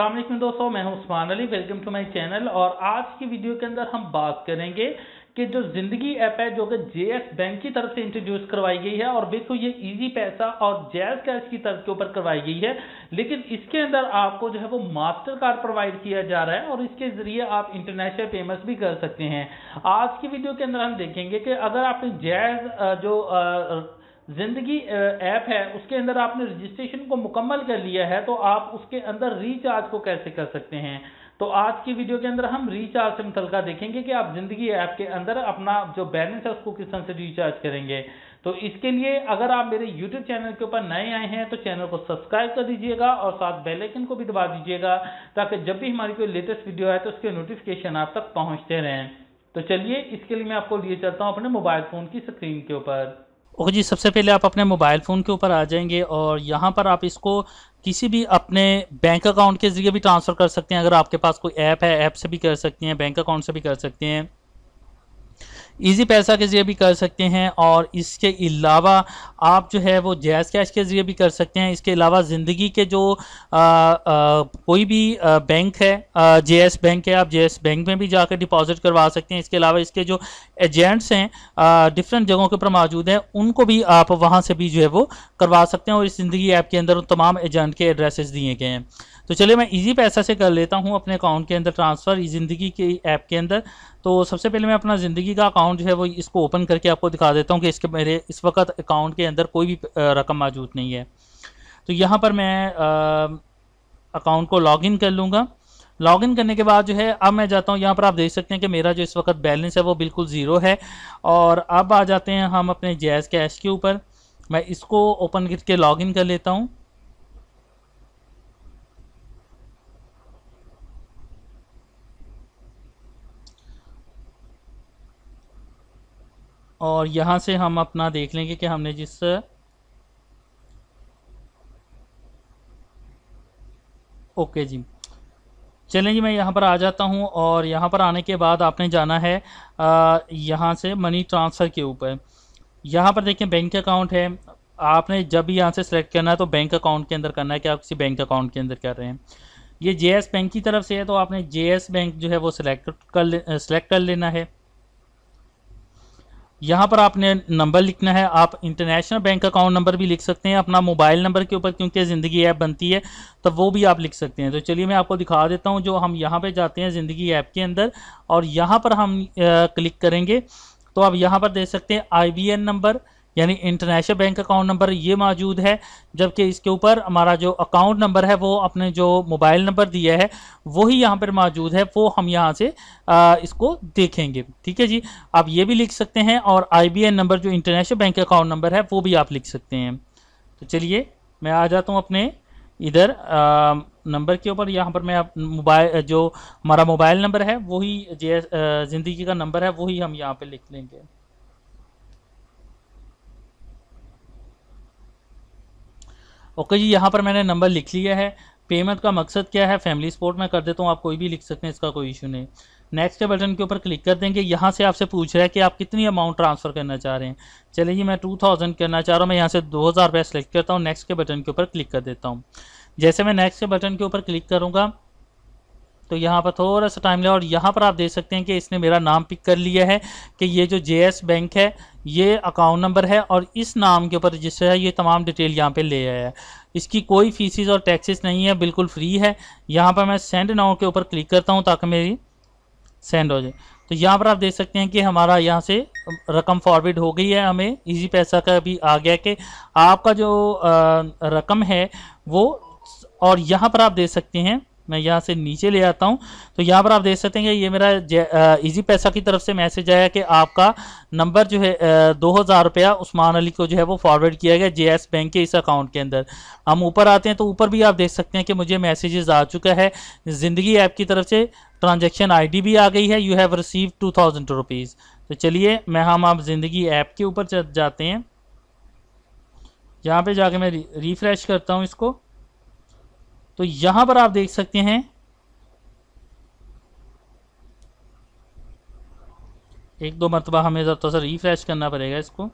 असलम दोस्तों मैं हूं Usman Ali welcome to my channel और आज की वीडियो के अंदर हम बात करेंगे कि जो ज़िंदगी ऐप है जो कि जेएस बैंक की तरफ से इंट्रोड्यूस करवाई गई है और देखो ये इजी पैसा और जैज कैश की तरफ के ऊपर करवाई गई है लेकिन इसके अंदर आपको जो है वो मास्टर कार्ड प्रोवाइड किया जा रहा है और इसके ज़रिए आप इंटरनेशनल पेमेंट्स भी कर सकते हैं आज की वीडियो के अंदर हम देखेंगे कि अगर आपने जैज जो जिंदगी ऐप है उसके अंदर आपने रजिस्ट्रेशन को मुकम्मल कर लिया है तो आप उसके अंदर रिचार्ज को कैसे कर सकते हैं तो आज की वीडियो के अंदर हम रिचार्ज से मुतल देखेंगे कि आप ज़िंदगी ऐप के अंदर अपना जो बैलेंस है उसको किस तरह से रिचार्ज करेंगे तो इसके लिए अगर आप मेरे YouTube चैनल के ऊपर नए आए हैं तो चैनल को सब्सक्राइब कर दीजिएगा और साथ बेल आइकन को भी दबा दीजिएगा ताकि जब भी हमारी कोई लेटेस्ट वीडियो आए तो उसके नोटिफिकेशन आप तक पहुंचते रहें तो चलिए इसके लिए मैं आपको लिए चलता हूँ अपने मोबाइल फ़ोन की स्क्रीन के ऊपर ओके जी सबसे पहले आप अपने मोबाइल फ़ोन के ऊपर आ जाएंगे और यहाँ पर आप इसको किसी भी अपने बैंक अकाउंट के ज़रिए भी ट्रांसफ़र कर सकते हैं अगर आपके पास कोई ऐप है ऐप से भी कर सकते हैं बैंक अकाउंट से भी कर सकते हैं इजी पैसा के ज़रिए भी कर सकते हैं और इसके अलावा आप जो है वो जैस कैश के ज़रिए भी कर सकते हैं इसके अलावा ज़िंदगी के जो आ, आ, कोई भी आ, बैंक है जे एस बैंक है आप जे एस बैंक में भी जाकर डिपॉजिट करवा सकते हैं इसके अलावा इसके जो एजेंट्स हैं डिफरेंट जगहों के ऊपर मौजूद हैं उनको भी आप वहाँ से भी जो है वो करवा सकते हैं और इस ज़िंदगी ऐप के अंदर तमाम एजेंट के एड्रेसेस दिए गए हैं तो चलिए मैं इजी पैसा से कर लेता हूँ अपने अकाउंट के अंदर ट्रांसफ़र ज़िंदगी के ऐप के अंदर तो सबसे पहले मैं अपना ज़िंदगी का अकाउंट जो है वो इसको ओपन करके आपको दिखा देता हूँ कि इसके मेरे इस वक्त अकाउंट के अंदर कोई भी रकम मौजूद नहीं है तो यहाँ पर मैं अकाउंट को लॉगिन कर लूँगा लॉगिन करने के बाद जो है अब मैं जाता हूँ यहाँ पर आप देख सकते हैं कि मेरा जो इस वक्त बैलेंस है वो बिल्कुल ज़ीरो है और अब आ जाते हैं हम अपने जैज़ कैश के ऊपर मैं इसको ओपन करके लॉगिन कर लेता हूँ और यहाँ से हम अपना देख लेंगे कि हमने जिस ओके जी चलें जी मैं यहाँ पर आ जाता हूँ और यहाँ पर आने के बाद आपने जाना है यहाँ से मनी ट्रांसफ़र के ऊपर यहाँ पर देखें बैंक अकाउंट है आपने जब भी यहाँ से सिलेक्ट करना है तो बैंक अकाउंट के अंदर करना है कि आप किसी बैंक अकाउंट के अंदर कर रहे हैं ये जे बैंक की तरफ से है तो आपने जे बैंक जो है वो सिलेक्ट कर सिलेक्ट कर लेना है यहाँ पर आपने नंबर लिखना है आप इंटरनेशनल बैंक अकाउंट नंबर भी लिख सकते हैं अपना मोबाइल नंबर के ऊपर क्योंकि ज़िंदगी ऐप बनती है तो वो भी आप लिख सकते हैं तो चलिए मैं आपको दिखा देता हूँ जो हम यहाँ पे जाते हैं ज़िंदगी ऐप के अंदर और यहाँ पर हम क्लिक करेंगे तो आप यहाँ पर दे सकते हैं आई नंबर यानी इंटरनेशनल बैंक अकाउंट नंबर ये मौजूद है जबकि इसके ऊपर हमारा जो अकाउंट नंबर है वो अपने जो मोबाइल नंबर दिया है वही यहाँ पर मौजूद है वो हम यहाँ से आ, इसको देखेंगे ठीक है जी आप ये भी लिख सकते हैं और आई नंबर जो इंटरनेशनल बैंक अकाउंट नंबर है वो भी आप लिख सकते हैं तो चलिए मैं आ जाता हूँ अपने इधर नंबर के ऊपर यहाँ पर मैं मोबाइल जो हमारा मोबाइल नंबर है वही जे ज़िंदगी का नंबर है वही हम यहाँ पे लिख लेंगे ओके जी यहाँ पर मैंने नंबर लिख लिया है पेमेंट का मकसद क्या है फैमिली सपोर्ट में कर देता हूँ आप कोई भी लिख सकते हैं इसका कोई इशू नहीं नेक्स्ट बटन के ऊपर क्लिक कर देंगे यहाँ से आपसे पूछ रहा है कि आप कितनी अमाउंट ट्रांसफ़र करना चाह रहे हैं चलिए जी मैं टू थाउजेंड करना चाह रहा हूँ मैं यहाँ से दो हज़ार रुपये सेलेक्ट करता हूँ नेक्स्ट के बटन के ऊपर क्लिक कर देता हूँ जैसे मैं नेक्स्ट के बटन के ऊपर क्लिक करूँगा तो यहाँ पर थोड़ा सा टाइम लगा और यहाँ पर आप देख सकते हैं कि इसने मेरा नाम पिक कर लिया है कि ये जो जे बैंक है ये अकाउंट नंबर है और इस नाम के ऊपर जिससे है ये तमाम डिटेल यहाँ पे ले आया है इसकी कोई फीसिस और टैक्सेस नहीं है बिल्कुल फ्री है यहाँ पर मैं सेंड नाउ के ऊपर क्लिक करता हूँ ताकि मेरी सेंड हो जाए तो यहाँ पर आप देख सकते हैं कि हमारा यहाँ से रकम फॉरवर्ड हो गई है हमें इजी पैसा का भी आ गया कि आपका जो आ, रकम है वो और यहाँ पर आप देख सकते हैं मैं यहाँ से नीचे ले आता हूँ तो यहाँ पर आप देख सकते हैं ये मेरा इजी पैसा की तरफ से मैसेज आया कि आपका नंबर जो है दो हज़ार रुपया उस्मान अली को जो है वो फॉरवर्ड किया गया जे एस बैंक के इस अकाउंट के अंदर हम ऊपर आते हैं तो ऊपर भी आप देख सकते हैं कि मुझे मैसेजेस आ चुका है ज़िंदगी ऐप की तरफ से ट्रांजेक्शन आई भी आ गई है you have receive two thousand rupees तो चलिए मैं हम आप ज़िंदगी ऐप के ऊपर जाते हैं यहाँ पे जाके मैं रिफ़्रेश करता हूँ इसको तो यहां पर आप देख सकते हैं एक दो मरतबा हमें ज़रा थोड़ा सा रिफ्रेश करना पड़ेगा इसको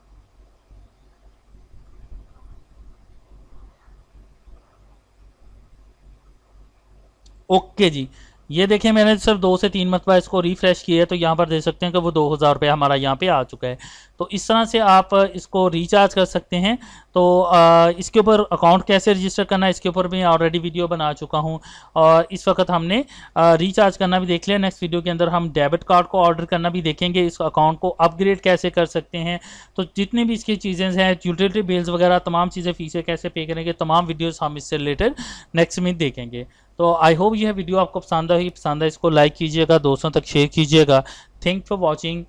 ओके जी ये देखिए मैंने सिर्फ दो से तीन मरतबा इसको रिफ़्रेश किया है तो यहाँ पर देख सकते हैं कि वो दो हज़ार रुपये हमारा यहाँ पे आ चुका है तो इस तरह से आप इसको रिचार्ज कर सकते हैं तो आ, इसके ऊपर अकाउंट कैसे रजिस्टर करना है इसके ऊपर भी ऑलरेडी वीडियो बना चुका हूँ और इस वक्त हमने आ, रिचार्ज करना भी देख लिया नेक्स्ट वीडियो के अंदर हम डेबिट कार्ड को ऑर्डर करना भी देखेंगे इस अकाउंट को अपग्रेड कैसे कर सकते हैं तो जितनी भी इसकी चीज़ें हैं यूटिलिटी बिल्स वगैरह तमाम चीज़ें फीसें कैसे पे करेंगे तमाम वीडियोज़ हम इससे रिलेटेड नेक्स्ट में देखेंगे तो आई होप यह वीडियो आपको पसंद आई पसंद है इसको लाइक कीजिएगा दोस्तों तक शेयर कीजिएगा थैंक फॉर वॉचिंग